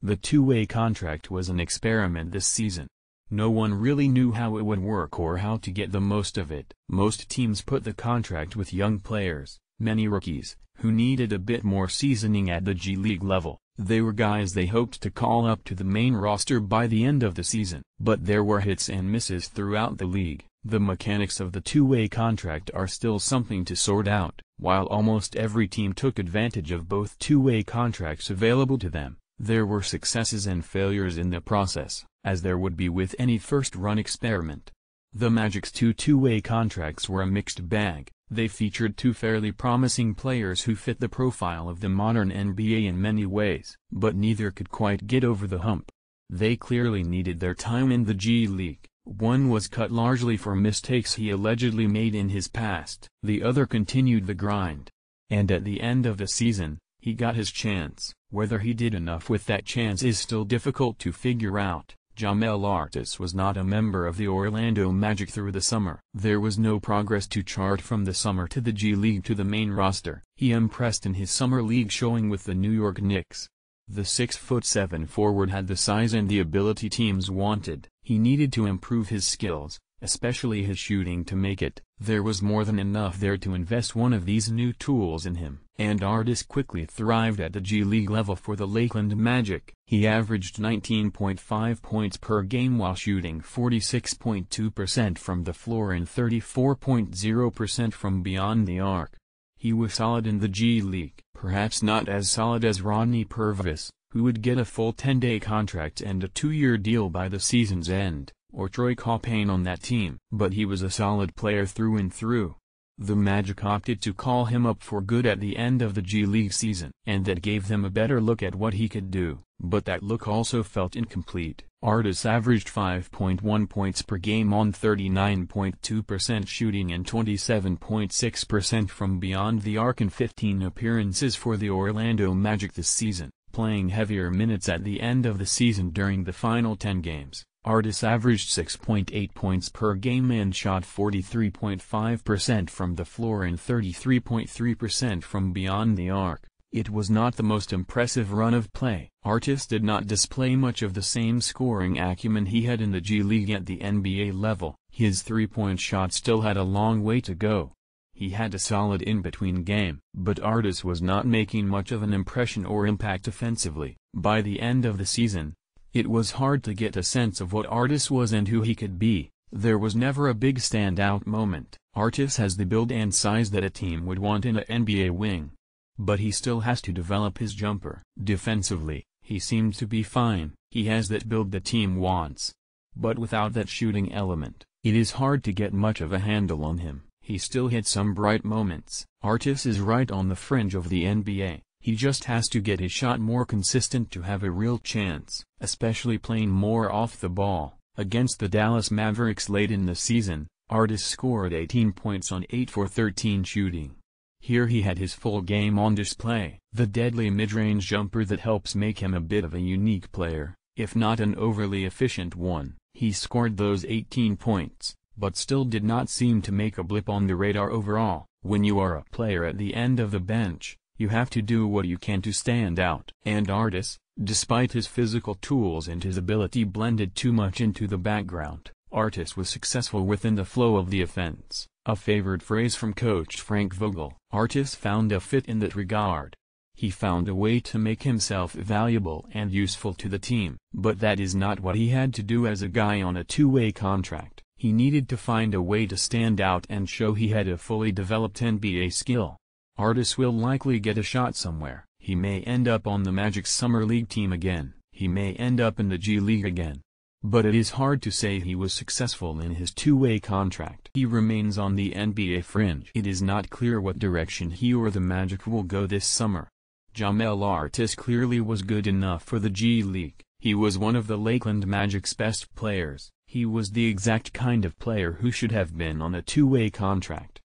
The two-way contract was an experiment this season. No one really knew how it would work or how to get the most of it. Most teams put the contract with young players, many rookies, who needed a bit more seasoning at the G League level. They were guys they hoped to call up to the main roster by the end of the season. But there were hits and misses throughout the league. The mechanics of the two-way contract are still something to sort out. While almost every team took advantage of both two-way contracts available to them, there were successes and failures in the process, as there would be with any first-run experiment. The Magic's two two-way contracts were a mixed bag. They featured two fairly promising players who fit the profile of the modern NBA in many ways, but neither could quite get over the hump. They clearly needed their time in the G League. One was cut largely for mistakes he allegedly made in his past. The other continued the grind. And at the end of the season, he got his chance. Whether he did enough with that chance is still difficult to figure out. Jamel Artis was not a member of the Orlando Magic through the summer. There was no progress to chart from the summer to the G League to the main roster. He impressed in his summer league showing with the New York Knicks. The 6'7 forward had the size and the ability teams wanted. He needed to improve his skills, especially his shooting to make it. There was more than enough there to invest one of these new tools in him and Artis quickly thrived at the G League level for the Lakeland Magic. He averaged 19.5 points per game while shooting 46.2% from the floor and 34.0% from beyond the arc. He was solid in the G League, perhaps not as solid as Rodney Purvis, who would get a full 10-day contract and a two-year deal by the season's end, or Troy Copain on that team. But he was a solid player through and through the Magic opted to call him up for good at the end of the G League season. And that gave them a better look at what he could do. But that look also felt incomplete. Artis averaged 5.1 points per game on 39.2% shooting and 27.6% from beyond the arc in 15 appearances for the Orlando Magic this season, playing heavier minutes at the end of the season during the final 10 games. Artis averaged 6.8 points per game and shot 43.5% from the floor and 33.3% from beyond the arc. It was not the most impressive run of play. Artis did not display much of the same scoring acumen he had in the G League at the NBA level. His three-point shot still had a long way to go. He had a solid in-between game. But Artis was not making much of an impression or impact offensively. By the end of the season, it was hard to get a sense of what Artis was and who he could be, there was never a big standout moment. Artis has the build and size that a team would want in a NBA wing. But he still has to develop his jumper. Defensively, he seems to be fine, he has that build the team wants. But without that shooting element, it is hard to get much of a handle on him. He still hit some bright moments. Artis is right on the fringe of the NBA. He just has to get his shot more consistent to have a real chance, especially playing more off the ball. Against the Dallas Mavericks late in the season, Artis scored 18 points on 8 for 13 shooting. Here he had his full game on display. The deadly mid-range jumper that helps make him a bit of a unique player, if not an overly efficient one. He scored those 18 points, but still did not seem to make a blip on the radar overall. When you are a player at the end of the bench, you have to do what you can to stand out. And Artis, despite his physical tools and his ability blended too much into the background, Artis was successful within the flow of the offense, a favored phrase from coach Frank Vogel. Artis found a fit in that regard. He found a way to make himself valuable and useful to the team. But that is not what he had to do as a guy on a two-way contract. He needed to find a way to stand out and show he had a fully developed NBA skill. Artis will likely get a shot somewhere. He may end up on the Magic Summer League team again. He may end up in the G League again. But it is hard to say he was successful in his two-way contract. He remains on the NBA fringe. It is not clear what direction he or the Magic will go this summer. Jamel Artis clearly was good enough for the G League. He was one of the Lakeland Magic's best players. He was the exact kind of player who should have been on a two-way contract.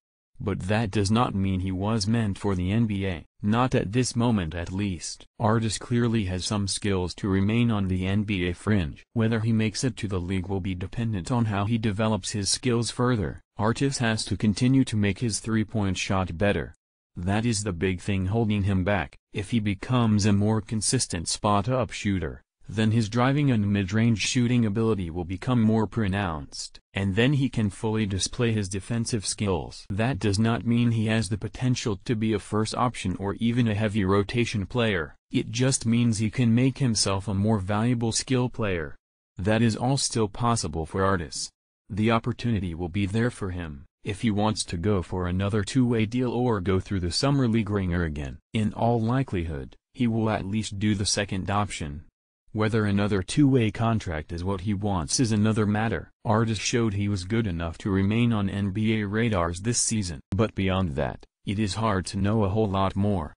But that does not mean he was meant for the NBA. Not at this moment at least. Artis clearly has some skills to remain on the NBA fringe. Whether he makes it to the league will be dependent on how he develops his skills further. Artis has to continue to make his three-point shot better. That is the big thing holding him back. If he becomes a more consistent spot-up shooter, then his driving and mid-range shooting ability will become more pronounced, and then he can fully display his defensive skills. That does not mean he has the potential to be a first option or even a heavy rotation player, it just means he can make himself a more valuable skill player. That is all still possible for artists. The opportunity will be there for him, if he wants to go for another two-way deal or go through the summer league ringer again. In all likelihood, he will at least do the second option. Whether another two-way contract is what he wants is another matter. Artis showed he was good enough to remain on NBA radars this season. But beyond that, it is hard to know a whole lot more.